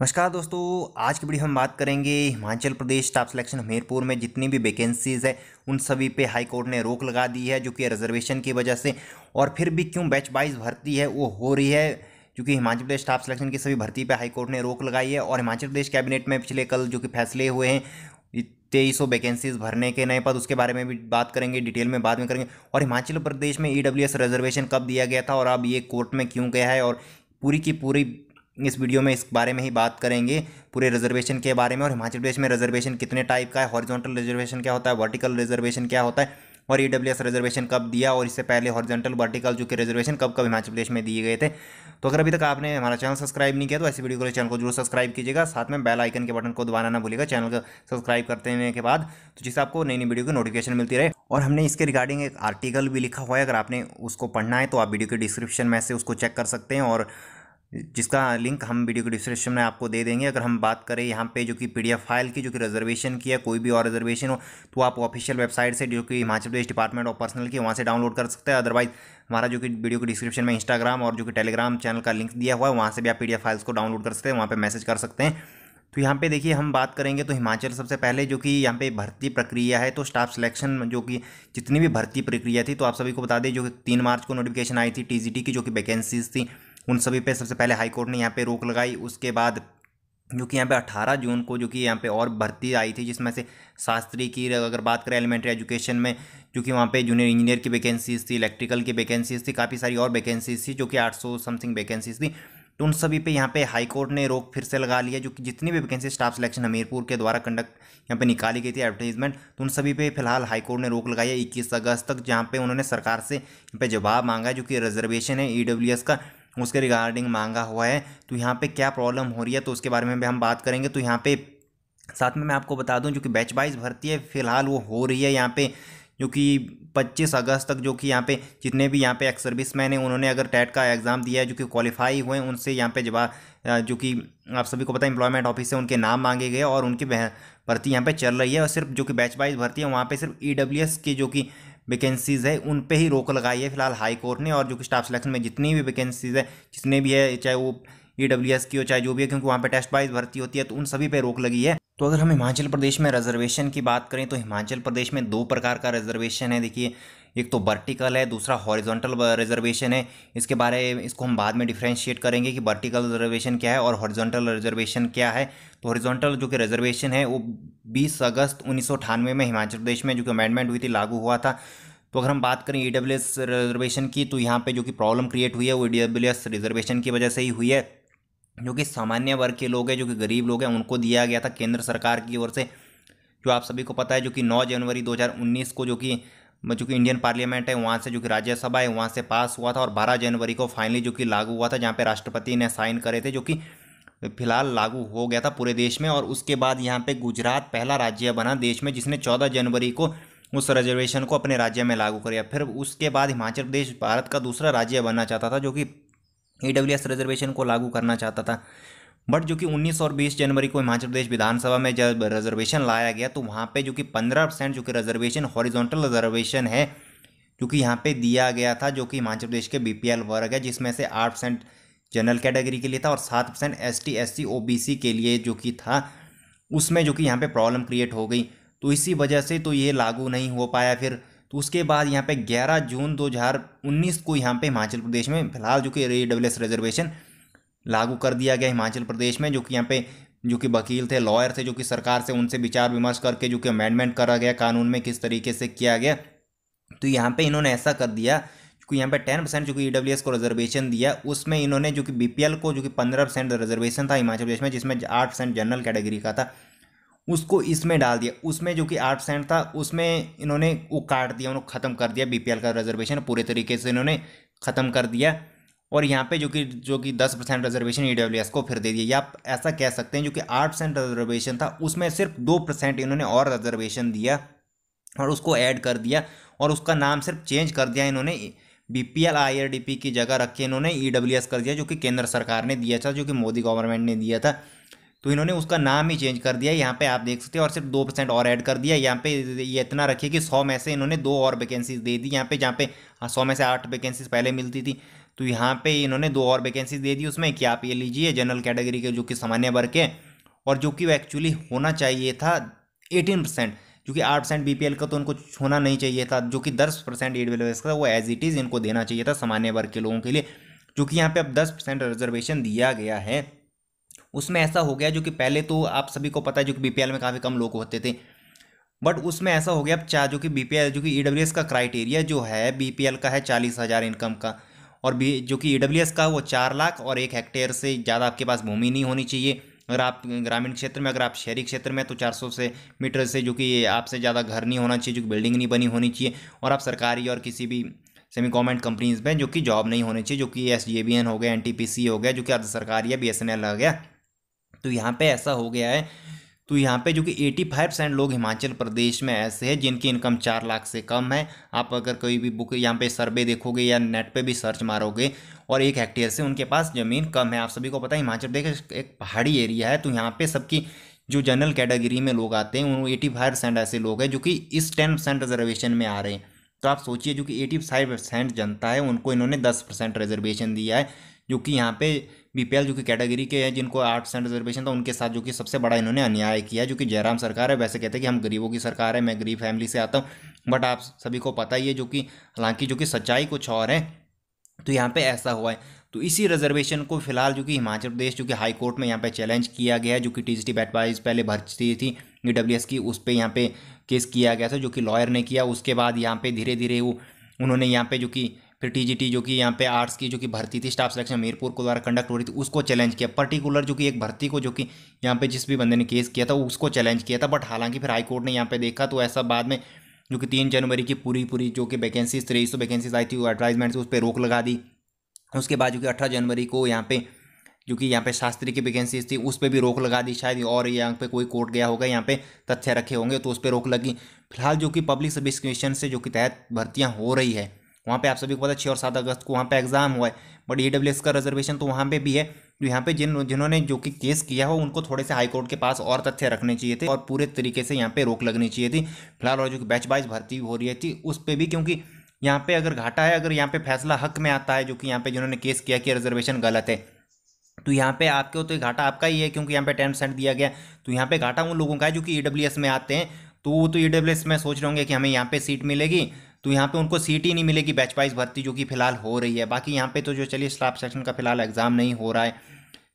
नमस्कार दोस्तों आज की वीडियो हम बात करेंगे हिमाचल प्रदेश स्टाफ सिलेक्शन हमीरपुर में जितनी भी वैकेंसीज़ है उन सभी पे हाई कोर्ट ने रोक लगा दी है जो कि रिजर्वेशन की वजह से और फिर भी क्यों बैच वाइज भर्ती है वो हो रही है क्योंकि हिमाचल प्रदेश स्टाफ सिलेक्शन की सभी भर्ती पे हाईकोर्ट ने रोक लगाई है और हिमाचल प्रदेश कैबिनेट में पिछले कल जो कि फैसले हुए हैं तेईस सौ वैकेंसीज भरने के नए पद उसके बारे में भी बात करेंगे डिटेल में बाद में करेंगे और हिमाचल प्रदेश में ई e रिजर्वेशन कब दिया गया था और अब ये कोर्ट में क्यों गया है और पूरी की पूरी इस वीडियो में इस बारे में ही बात करेंगे पूरे रिजर्वेशन के बारे में और हिमाचल प्रदेश में रिजर्वेशन कितने टाइप का है हॉरिजॉन्टल रिजर्वेशन क्या होता है वर्टिकल रिजर्वेशन क्या होता है और ई रिजर्वेशन कब दिया और इससे पहले हॉरिजॉन्टल वर्टिकल जो कि रिजर्वेशन कब कब हिमाचल प्रदेश में दिए गए थे तो अगर अभी तक आपने हमारा चैनल सब्सक्राइब नहीं किया तो ऐसी वीडियो के लिए चैनल को जरूर सब्सक्राइब कीजिएगा साथ में बेल आइकन के बटन को दबाना ना भूलिएगा चैनल को सब्सक्राइब करते के बाद तो जिससे आपको नई नई वीडियो की नोटिफिकेशन मिलती रहे और हमने इसके रिगार्डिंग एक आर्टिकल भी लिखा हुआ है अगर आपने उसको पढ़ना है तो आप वीडियो के डिस्क्रिप्शन में से उसको चेक कर सकते हैं और जिसका लिंक हम वीडियो के डिस्क्रिप्शन में आपको दे देंगे अगर हम बात करें यहाँ पे जो कि पीडीएफ फाइल की जो कि रिजर्वेशन की है कोई भी और रिजर्वेशन हो तो आप ऑफिशियल वेबसाइट से जो कि Himachal Pradesh department of personnel की वहाँ से डाउनलोड कर सकते हैं अदरवाइज हमारा जो कि वीडियो के डिस्क्रिप्शन में इंस्टाग्राम और जो कि टेलीग्राम चैनल का लिंक दिया हुआ है वहाँ से भी आप पी फाइल्स को डाउनलोड कर सकते हैं वहाँ पर मैसेज कर सकते हैं तो यहाँ पे देखिए हम बात करेंगे तो हिमाचल सबसे पहले जो कि यहाँ पे भर्ती प्रक्रिया है तो स्टाफ सिलेक्शन जो कि जितनी भी भर्ती प्रक्रिया थी तो आप सभी को बता दें जो कि तीन मार्च को नोटिफिकेशन आई थी टीजीटी की जो कि वैकेंसीज थी उन सभी पे सबसे पहले हाईकोर्ट ने यहाँ पे रोक लगाई उसके बाद जो कि यहाँ पे 18 जून को जो कि यहाँ पे और भर्ती आई थी जिसमें से शास्त्री की अगर बात करें एलिमेंट्री एजुकेशन में जो कि वहाँ पे जूनियर इंजीनियर की वैकेंसीज थी इलेक्ट्रिकल की वैकेंसीज थी काफ़ी सारी और वैकेंसीज थी जो कि आठ समथिंग वैकेंसीज थी तो उन सभी पे यहाँ पे हाईकोर्ट ने रोक फिर से लगा लिया जो कि जितनी भी वैकेंसी स्टाफ सिलेक्शन हमीरपुर के द्वारा कंडक्ट यहाँ पे निकाली गई थी एडवर्टीजमेंट तो उन सभी पे फिलहाल हाईकोर्ट ने रोक लगाई है इक्कीस अगस्त तक जहाँ पे उन्होंने सरकार से यहाँ पे जवाब मांगा जो कि रिजर्वेशन है ई का उसके रिगार्डिंग मांगा हुआ है तो यहाँ पे क्या प्रॉब्लम हो रही है तो उसके बारे में भी हम बात करेंगे तो यहाँ पे साथ में मैं आपको बता दूँ जो कि बैच वाइज भर्ती है फिलहाल वो हो रही है यहाँ पे जो कि 25 अगस्त तक जो कि यहाँ पे जितने भी यहाँ पे एक्स सर्विस मैन हैं उन्होंने अगर टेट का एग्ज़ाम दिया है जो कि क्वालिफाई हुए हैं उनसे यहाँ पे जवाब जो कि आप सभी को पता है एम्प्लॉयमेंट ऑफिस से उनके नाम मांगे गए और उनकी भर्ती यहाँ पे चल रही है और सिर्फ जो कि बैच वाइज भर्ती है वहाँ पे सिर्फ ई की जो कि वैकेंसीज़ है उन पे ही रोक लगाई है फिलहाल हाई कोर्ट ने और जो कि स्टाफ सिलेक्शन में जितनी भी वैकेंसीज़ है जितने भी है चाहे वो ई e की हो चाहे जो भी है क्योंकि वहाँ पर टेस्ट वाइज भर्ती होती है तो उन सभी पे रोक लगी है तो अगर हम हिमाचल प्रदेश में रिजर्वेशन की बात करें तो हिमाचल प्रदेश में दो प्रकार का रिजर्वेशन है देखिए एक तो वर्टिकल है दूसरा हॉरिजॉन्टल रिजर्वेशन है इसके बारे में इसको हम बाद में डिफ्रेंशिएट करेंगे कि वर्टिकल रिजर्वेशन क्या है और हॉरिजॉन्टल रिजर्वेशन क्या है तो हॉरिजॉन्टल जो कि रिजर्वेशन है वो बीस अगस्त उन्नीस में हिमाचल प्रदेश में जो कि अमेंडमेंट हुई थी लागू हुआ था तो अगर हम बात करें ई e रिजर्वेशन की तो यहाँ पर जो कि प्रॉब्लम क्रिएट हुई है वो ई e रिजर्वेशन की वजह से ही हुई है जो कि सामान्य वर्ग के लोग हैं जो कि गरीब लोग हैं उनको दिया गया था केंद्र सरकार की ओर से जो आप सभी को पता है जो कि 9 जनवरी 2019 को जो कि में जो कि इंडियन पार्लियामेंट है वहाँ से जो कि राज्यसभा है वहाँ से पास हुआ था और बारह जनवरी को फाइनली जो कि लागू हुआ था जहाँ पर राष्ट्रपति ने साइन करे थे जो कि फिलहाल लागू हो गया था पूरे देश में और उसके बाद यहाँ पे गुजरात पहला राज्य बना देश में जिसने 14 जनवरी को उस रिजर्वेशन को अपने राज्य में लागू किया फिर उसके बाद हिमाचल प्रदेश भारत का दूसरा राज्य बनना चाहता था जो कि ई रिजर्वेशन को लागू करना चाहता था बट जो कि 19 और 20 जनवरी को हिमाचल प्रदेश विधानसभा में जब रिजर्वेशन लाया गया तो वहाँ पे जो कि 15 परसेंट जो कि रिजर्वेशन हॉरिजॉन्टल रिजर्वेशन है जो कि यहाँ पे दिया गया था जो कि हिमाचल प्रदेश के बीपीएल वर्ग है जिसमें से आठ परसेंट जनरल कैटेगरी के लिए था और सात percent S T S C O B C के लिए जो कि था उसमें जो कि यहाँ पर प्रॉब्लम क्रिएट हो गई तो इसी वजह से तो ये लागू नहीं हो पाया फिर तो उसके बाद यहाँ पर ग्यारह जून उन्नीस को यहाँ पर हिमाचल प्रदेश में फिलहाल जो कि ई एस रिजर्वेशन लागू कर दिया गया हिमाचल प्रदेश में जो कि यहाँ पे जो कि वकील थे लॉयर थे जो कि सरकार से उनसे विचार विमर्श करके जो कि अमेंडमेंट करा गया कानून में किस तरीके से किया गया तो यहाँ पे इन्होंने ऐसा कर दिया क्योंकि यहाँ पे टेन परसेंट जो कि ई e को रिजर्वेशन दिया उसमें इन्होंने जो कि बी को जो कि पंद्रह परसेंट रिजर्वेशन था हिमाचल प्रदेश में जिसमें आठ परसेंट जनरल कैटेगरी का था उसको इसमें डाल दिया उसमें जो कि आठ परसेंट था उसमें इन्होंने वो काट दिया उन्होंने ख़त्म कर दिया बी का रिजर्वेशन पूरे तरीके से इन्होंने ख़त्म कर दिया और यहाँ पे जो कि जो कि दस परसेंट रिजर्वेशन ई e को फिर दे दिया या ऐसा कह सकते हैं जो कि आठ परसेंट रिजर्वेशन था उसमें सिर्फ दो परसेंट इन्होंने और रिजर्वेशन दिया और उसको ऐड कर दिया और उसका नाम सिर्फ चेंज कर दिया इन्होंने B P L I R D P की जगह रख के इन्होंने ई डब्ल्यू एस कर दिया जो कि केंद्र सरकार ने दिया था जो कि मोदी गवर्नमेंट ने दिया था तो इन्होंने उसका नाम ही चेंज कर दिया यहाँ पे आप देख सकते हैं और सिर्फ दो परसेंट और ऐड कर दिया यहाँ पे ये इतना रखिए कि सौ में से इन्होंने दो और वैकेंसीज दे दी यहाँ पे जहाँ पे हाँ, सौ में से आठ वैकेंसीज पहले मिलती थी तो यहाँ पे इन्होंने दो और वैकेंसी दे दी उसमें कि आप ये लीजिए जनरल कैटेगरी के जो कि सामान्य वर्ग के और जो कि एक्चुअली होना चाहिए था एटीन परसेंट जो कि आठ परसेंट बी का तो उनको होना नहीं चाहिए था जो कि दस परसेंट ई e का वो एज इट इज़ इनको देना चाहिए था सामान्य वर्ग के लोगों के लिए जो कि यहाँ पर अब दस परसेंट रिजर्वेशन दिया गया है उसमें ऐसा हो गया जो कि पहले तो आप सभी को पता है जो कि बी में काफ़ी कम लोग होते थे बट उसमें ऐसा हो गया अब चाह जो कि बी जो कि ई e का क्राइटेरिया जो है बी का है चालीस हज़ार इनकम का और भी जो कि ई का वो चार लाख और एक हेक्टेयर से ज़्यादा आपके पास भूमि नहीं होनी चाहिए अगर आप ग्रामीण क्षेत्र में अगर आप शहरी क्षेत्र में तो 400 से मीटर से जो कि आपसे ज़्यादा घर नहीं होना चाहिए जो कि बिल्डिंग नहीं बनी होनी चाहिए और आप सरकारी और किसी भी सेमी गवर्नमेंट कंपनीज में जो कि जॉब नहीं होनी चाहिए जो कि एस हो गया एन हो गया जो कि अर्ध सरकारी या बी हो गया तो यहाँ पर ऐसा हो गया है तो यहाँ पे जो कि 85 परसेंट लोग हिमाचल प्रदेश में ऐसे हैं जिनकी इनकम चार लाख से कम है आप अगर कोई भी बुक यहाँ पे सर्वे देखोगे या नेट पे भी सर्च मारोगे और एक हेक्टेयर से उनके पास ज़मीन कम है आप सभी को पता है हिमाचल प्रदेश एक पहाड़ी एरिया है तो यहाँ पे सबकी जो जनरल कैटेगरी में लोग आते हैं उन एटी फाइव ऐसे लोग हैं जो कि इस टेन परसेंट रिजर्वेशन में आ रहे हैं तो आप सोचिए जो कि एटी फाइव परसेंट जनता है उनको इन्होंने दस परसेंट रिजर्वेशन दिया है जो कि यहाँ पे बीपीएल जो कि कैटेगरी के हैं जिनको आठ परसेंट रिजर्वेशन था उनके साथ जो कि सबसे बड़ा इन्होंने अन्याय किया जो कि जयराम सरकार है वैसे कहते हैं कि हम गरीबों की सरकार है मैं गरीब फैमिली से आता हूँ बट आप सभी को पता ही है जो कि हालांकि जो कि सच्चाई कुछ और है तो यहाँ पे ऐसा हुआ है तो इसी रिजर्वेशन को फिलहाल जो कि हिमाचल प्रदेश जो कि हाई कोर्ट में यहाँ पे चैलेंज किया गया है जो कि टी जी टी बैट पहले भर्ती थी ई की उस पर यहाँ पे केस किया गया था जो कि लॉयर ने किया उसके बाद यहाँ पे धीरे धीरे वो उन्होंने यहाँ पे जो कि फिर टीजीटी जो कि यहाँ पे आर्ट्स की जो कि भर्ती थी स्टाफ सिलेक्शन मीरपुर को द्वारा कंडक्ट हो रही थी उसको चैलेंज किया पर्टिकुलर जो कि एक भर्ती को जो कि यहाँ पे जिस भी बंदे ने केस किया था उसको चैलेंज किया था बट हालांकि फिर हाईकोर्ट ने यहाँ पे देखा तो ऐसा बाद में जो कि तीन जनवरी की पूरी पूरी जो कि वैकेंसीज तेईस सौ वैकेंसीज आई थी एडवर्टाइजमेंट से उस पर रोक लगा दी उसके बाद जो कि अठारह जनवरी को यहाँ पर क्योंकि यहाँ पे शास्त्री की वैकेंसीज थी उस पर भी रोक लगा दी शायद और यहाँ पे कोई कोर्ट गया होगा यहाँ पे तथ्य रखे होंगे तो उस पर रोक लगी फिलहाल जो कि पब्लिक सर्विस कमीशन से जो कि तहत भर्तियाँ हो रही है वहाँ पे आप सभी को पता है छः और सात अगस्त को वहाँ पे एग्जाम हुआ है बट ई डब्ल्यू एस का रिजर्वेशन तो वहाँ पे भी है तो यहाँ पे जिन जिन्होंने जो कि केस किया हो उनको थोड़े से हाईकोर्ट के पास और तथ्य रखने चाहिए थे और पूरे तरीके से यहाँ पे रोक लगनी चाहिए थी फिलहाल और जो बैच वाइज भर्ती हो रही थी उस पर भी क्योंकि यहाँ पे अगर घाटा है अगर यहाँ पे फैसला हक में आता है जो कि यहाँ पे जिन्होंने केस किया कि रिजर्वेशन गलत है तो यहाँ पे आपके तो घाटा आपका ही है क्योंकि यहाँ पे टेन परसेंट दिया गया तो यहाँ पे घाटा उन लोगों का है जो कि ई e में आते हैं तो वो तो ई e में सोच रहे होंगे कि हमें यहाँ पे सीट मिलेगी तो यहाँ पे उनको सीट ही नहीं मिलेगी बैच वाइज भर्ती जो कि फिलहाल हो रही है बाकी यहाँ पे तो जो चलिए स्टाफ सेक्शन का फिलहाल एग्ज़ाम नहीं हो रहा है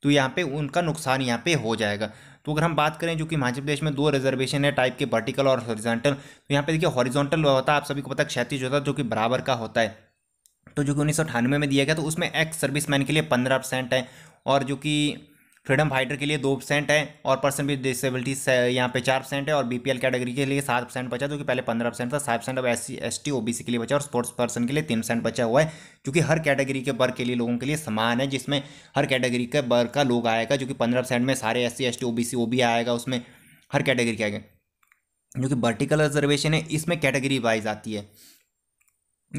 तो यहाँ पे उनका नुकसान यहाँ पे हो जाएगा तो अगर हम बात करें जो कि हिमाचल प्रदेश में दो रिजर्वेशन है टाइप के वर्टिकल और हॉरिजॉन्टल तो यहाँ पे देखिए हॉरिजॉन्टल होता है आप सभी को पता क्षैतिज होता है जो कि बराबर का होता है तो जो कि उन्नीस में दिया गया तो उसमें एक्स सर्विस मैन के लिए पंद्रह परसेंट है और जो कि फ्रीडम फाइटर के लिए दो परसेंट है और पर्सन विद डिसेबिलिटी यहाँ पे चार परसेंट है और बीपीएल कैटेगरी के लिए सात परसेंट बचा जो कि पहले पंद्रह परसेंट था सात परसेंट अब S C S T C के लिए बचा और स्पोर्ट्स पर्सन के लिए तीन परसेंट बचा हुआ है क्योंकि हर कैटेगरी के वर्ग के लिए लोगों के लिए समान है जिसमें हर कैटेगरी के वर्ग का लोग आएगा जो कि पंद्रह परसेंट में सारे S C S T O B C O B C उसमें हर कैटेगरी के आएगा जो कि वर्टिकल रिजर्वेशन है इसमें कैटेगरी वाइज आती है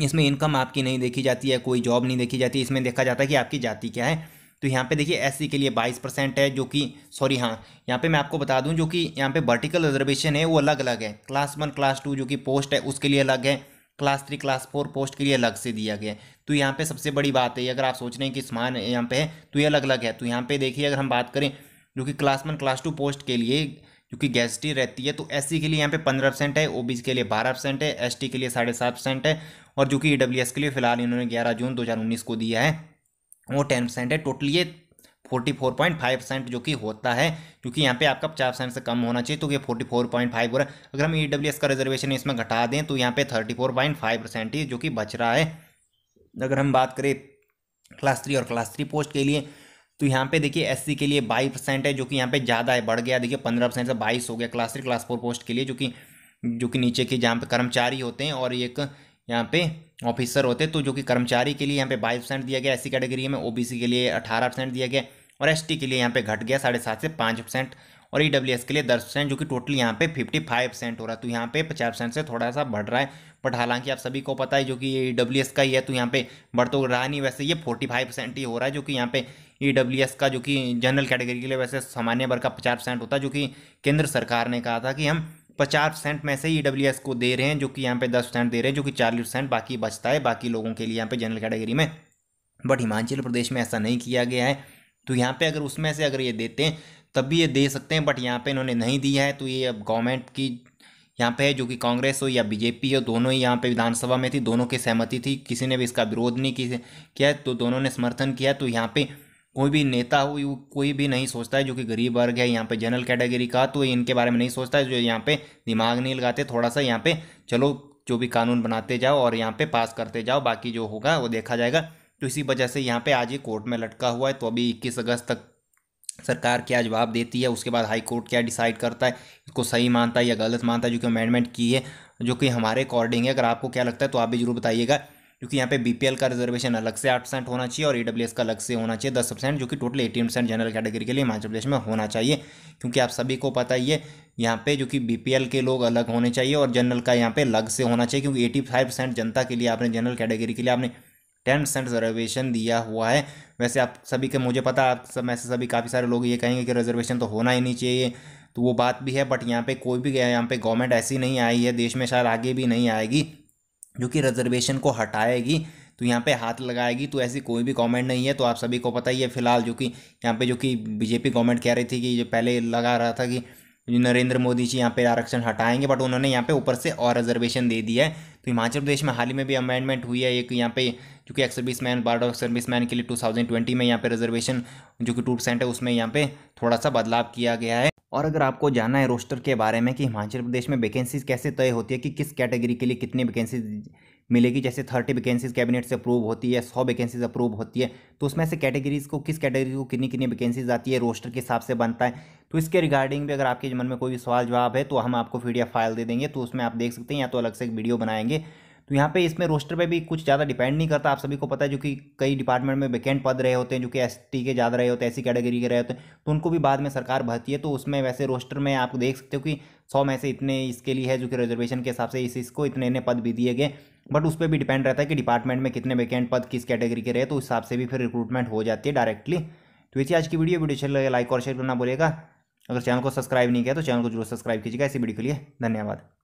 इसमें इनकम आपकी नहीं देखी जाती है कोई जॉब नहीं देखी जाती इसमें देखा जाता है कि आपकी जाति क्या है तो यहाँ पे देखिए एससी के लिए 22 परसेंट है जो कि सॉरी हाँ यहाँ पे मैं आपको बता दूँ जो कि यहाँ पे वर्टिकल रिजर्वेशन है वो अलग अलग है क्लास वन क्लास टू जो कि पोस्ट है उसके लिए अलग है class three class four post के लिए अलग से दिया गया है तो यहाँ पर सबसे बड़ी बात है अगर आप सोच रहे हैं कि समान यहाँ पे है तो ये अलग अलग है तो यहाँ पर देखिए अगर हम बात करें जो कि class one class two post के लिए जो कि गैसटी रहती है तो एस के लिए यहाँ पे पंद्रह परसेंट है ओ के लिए बारह परसेंट है एस के लिए साढ़े सात परसेंट है और जो कि ई e के लिए फिलहाल इन्होंने ग्यारह जून दो को दिया है वो टेन परसेंट है टोटल ये forty four point five percent जो कि होता है क्योंकि यहाँ पे आपका पचास परसेंट से कम होना चाहिए तो ये फोर्टी फोर पॉइंट फाइव हो रहा है अगर हम ई डब्ल्यू एस का रिजर्वेशन इसमें घटा दें तो यहाँ पे thirty four point five percent ही जो कि बच रहा है अगर हम बात करें क्लास थ्री और क्लास थ्री पोस्ट के लिए तो यहाँ पे देखिए सी के लिए बाईस परसेंट है जो कि यहाँ पे ज़्यादा है बढ़ गया देखिए पंद्रह परसेंट से बाईस हो गया class three class four post के लिए जो कि जो कि नीचे के जहाँ पे कर्मचारी होते हैं और एक यहाँ पे ऑफिसर होते तो जो कि कर्मचारी के लिए यहाँ पे बाईस परसेंट दिया गया ऐसी कैटेगरी में ओबीसी के लिए अठारह परसेंट दिया गया और एसटी के लिए यहाँ पे घट गया साढ़े सात से पाँच परसेंट और ई e के लिए दस परसेंट जो कि टोटल यहाँ पे फिफ्टी फाइव परसेंट हो रहा है तो यहाँ पे पचास परसेंट से थोड़ा सा बढ़ रहा है बट हालांकि आप सभी को पता है जो कि ई डब्ल्यू एस का ही है तो यहाँ पे बढ़ तो रहा नहीं वैसे ये फोर्टी फाइव परसेंट ही हो रहा है जो कि यहाँ पे ई डब्ल्यू एस का जो कि जनरल कैटेगरी के लिए वैसे सामान्य वर्ग का पचास परसेंट होता है जो कि केंद्र सरकार ने कहा था कि हम पचास परसेंट में से ई e को दे रहे हैं जो कि यहाँ पे दस परसेंट दे रहे हैं जो कि चालीस परसेंट बाकी बचता है बाकी लोगों के लिए यहाँ पे जनरल कैटेगरी में बट हिमाचल प्रदेश में ऐसा नहीं किया गया है तो यहाँ पे अगर उसमें से अगर ये देते हैं तब भी ये दे सकते हैं बट यहाँ पे इन्होंने नहीं दिया है तो ये अब गवर्नमेंट की यहाँ पे है जो कि कांग्रेस हो या बीजेपी हो दोनों ही यहाँ पे विधानसभा में थी दोनों की सहमति थी किसी ने भी इसका विरोध नहीं किया तो दोनों ने समर्थन किया तो यहाँ पर कोई भी नेता हो कोई भी नहीं सोचता है जो कि गरीब वर्ग है यहाँ पे जनरल कैटेगरी का तो इनके बारे में नहीं सोचता है जो यहाँ पे दिमाग नहीं लगाते थोड़ा सा यहाँ पे चलो जो भी कानून बनाते जाओ और यहाँ पे पास करते जाओ बाकी जो होगा वो देखा जाएगा तो इसी वजह से यहाँ पे आज ही कोर्ट में लटका हुआ है तो अभी इक्कीस अगस्त तक सरकार क्या जवाब देती है उसके बाद हाई कोर्ट क्या डिसाइड करता है इसको सही मानता है या गलत मानता है जो कि अमेंडमेंट की है जो कि हमारे अकॉर्डिंग है अगर आपको क्या लगता है तो आप भी जरूर बताइएगा क्योंकि यहाँ पे बीपीएल का रिजर्वेशन अलग से आठ परसेंट होना चाहिए और ई का अलग से होना चाहिए दस परसेंट जो कि total eighteen percent general category के लिए हिमाचल प्रदेश में होना चाहिए क्योंकि आप सभी को पता ही है यहाँ पे जो कि बीपीएल के लोग अलग होने चाहिए और जनरल का यहाँ पे अलग से होना चाहिए क्योंकि एटी फाइव परसेंट जनता के लिए आपने जनरल कैटेगरी के लिए आपने टेन परसेंट रिजर्वेशन दिया हुआ है वैसे आप सभी के मुझे पता आप सब में से सभी काफ़ी सारे लोग ये कहेंगे कि रिजर्वेशन तो होना ही नहीं चाहिए तो वो बात भी है बट यहाँ पे कोई भी यहाँ पे गवर्नमेंट ऐसी नहीं आई है देश में शायद आगे भी नहीं आएगी जो कि रिजर्वेशन को हटाएगी तो यहाँ पे हाथ लगाएगी तो ऐसी कोई भी गवर्नमेंट नहीं है तो आप सभी को पता ही है फिलहाल जो कि यहाँ पे जो कि बीजेपी गवर्नमेंट कह रही थी कि जो पहले लगा रहा था कि नरेंद्र मोदी जी यहाँ पे आरक्षण हटाएंगे बट उन्होंने यहाँ पे ऊपर से और रिजर्वेशन दे दिया है तो हिमाचल प्रदेश में हाल ही में भी अमेंडमेंट हुई है एक यहाँ पे जो कि ex service man board of service man के लिए ट्वेंटी में यहाँ पे रिजर्वेशन जो कि टू परसेंट है उसमें यहाँ पे थोड़ा सा बदलाव किया गया है और अगर आपको जानना है रोस्टर के बारे में कि हिमाचल प्रदेश में वैकेंसीज कैसे तय होती है कि किस कैटेगरी के लिए कितनी वैकेंसीज मिलेगी जैसे थर्टी वैकेंसीज कैबिनेट से अप्रूव होती है सौ वैकेंसीज अप्रूव होती है तो उसमें से कैटेगरीज को किस कैटेगरी को कितनी कितनी वैकेंसीज आती है रोस्टर के हिसाब से बनता है तो इसके रिगार्डिंग भी अगर आपके मन में कोई भी सवाल जवाब है तो हम आपको पी फाइल दे देंगे तो उसमें आप देख सकते हैं या तो अलग से एक वीडियो बनाएंगे तो यहाँ पे इसमें रोस्टर पे भी कुछ ज़्यादा डिपेंड नहीं करता आप सभी को पता है जो कि कई डिपार्टमेंट में वैकेंट पद रहे होते हैं जो कि एस के ज़्यादा रहे होते हैं ऐसी कैटेगरी के रहे होते हैं तो उनको भी बाद में सरकार भरती है तो उसमें वैसे रोस्टर में आप देख सकते हो कि सौ में से इतने इसके लिए है जो कि रिजर्वेशन के हिसाब से इस इसको इतने इतने पद भी दिए गए बट उस पर भी डिपेंड रहता है कि डिपार्टमेंट में कितने वैकेंट पद किस कैटेगरी के रहे तो उस हिसाब से भी फिर रिक्रूटमेंट हो जाती है डायरेक्टली तो इसी आज की वीडियो वीडियो अच्छी लगे लाइक और शेयर करना बोलेगा अगर चैनल को सब्सक्राइब नहीं किया तो चैनल को जरूर सब्सक्राइब कीजिएगा इसी वीडियो के लिए धन्यवाद